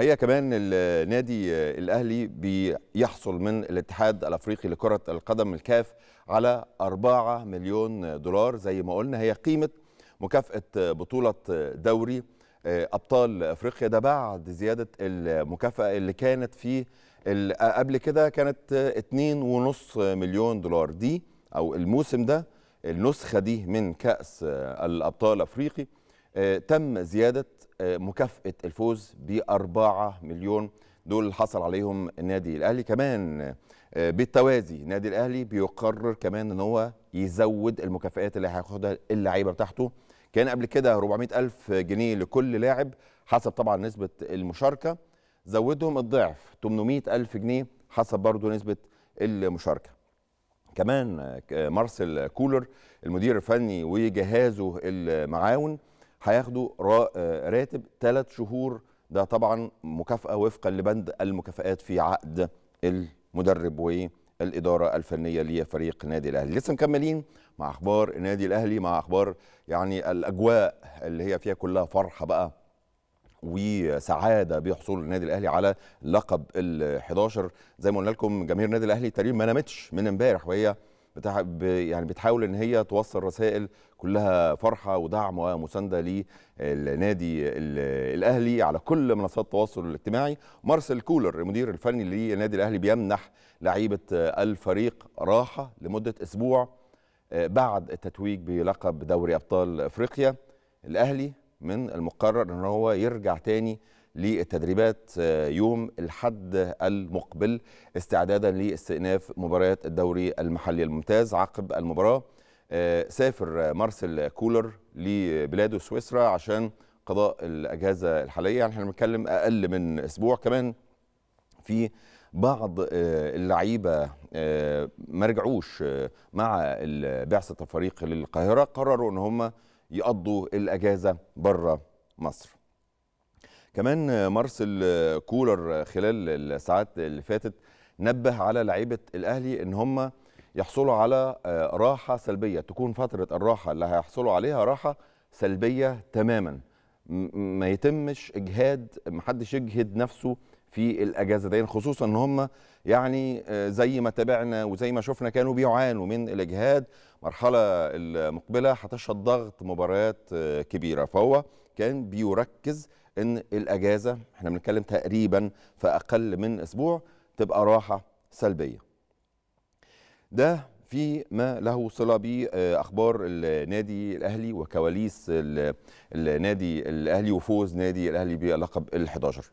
هي كمان النادي آه، الاهلي بيحصل من الاتحاد الافريقي لكره القدم الكاف على 4 مليون دولار زي ما قلنا هي قيمه مكافاه آه، بطوله آه، دوري ابطال افريقيا ده بعد زياده المكافاه اللي كانت في قبل كده كانت 2.5 مليون دولار دي او الموسم ده النسخه دي من كاس الابطال الافريقي آه، تم زيادة آه، مكافأة الفوز ب 4 مليون دول حصل عليهم النادي الأهلي كمان آه، بالتوازي النادي الأهلي بيقرر كمان أن هو يزود المكافآت اللي هياخدها اللعيبة بتاعته كان قبل كده 400 ألف جنيه لكل لاعب حسب طبعا نسبة المشاركة زودهم الضعف 800 ألف جنيه حسب برضو نسبة المشاركة كمان مارسيل كولر المدير الفني وجهازه المعاون هياخدوا آه، راتب ثلاث شهور ده طبعا مكافأة وفقا لبند المكافآت في عقد المدرب والإدارة الفنية لفريق النادي الأهلي لسه مكملين مع أخبار النادي الأهلي مع أخبار يعني الأجواء اللي هي فيها كلها فرحة بقى وسعاده بحصول النادي الاهلي على لقب ال 11 زي ما قلنا لكم جماهير النادي الاهلي تقريبا ما نامتش من امبارح وهي يعني بتحاول ان هي توصل رسائل كلها فرحه ودعم ومسانده للنادي الاهلي على كل منصات التواصل الاجتماعي مارسيل كولر المدير الفني للنادي الاهلي بيمنح لعيبه الفريق راحه لمده اسبوع آه، بعد التتويج بلقب دوري ابطال افريقيا الاهلي من المقرر ان هو يرجع تاني للتدريبات آه، يوم الحد المقبل استعدادا لاستئناف مباريات الدوري المحلي الممتاز عقب المباراه آه، سافر مارسيل كولر لبلاده سويسرا عشان قضاء الاجازه الحاليه يعني احنا بنتكلم اقل من اسبوع كمان في بعض آه، اللعيبه ما رجعوش مع بعثه الفريق للقاهره قرروا ان هم يقضوا الاجازه بره مصر كمان مارسيل كولر خلال الساعات اللي فاتت نبه على لعيبه الاهلي ان هم يحصلوا على آه، راحه سلبيه تكون فتره الراحه اللي هيحصلوا عليها راحه سلبيه تماما ما يتمش اجهاد محدش يجهد نفسه في الاجازه دي خصوصا ان هم يعني آه، زي ما تابعنا وزي ما شفنا كانوا بيعانوا من الاجهاد مرحله المقبله هتشهد ضغط مباريات آه، كبيره فهو كان بيركز ان الاجازه احنا بنتكلم تقريبا في اقل من اسبوع تبقى راحه سلبيه ده في ما له صله باخبار النادي الاهلي وكواليس النادي الاهلي وفوز نادي الاهلي بلقب ال11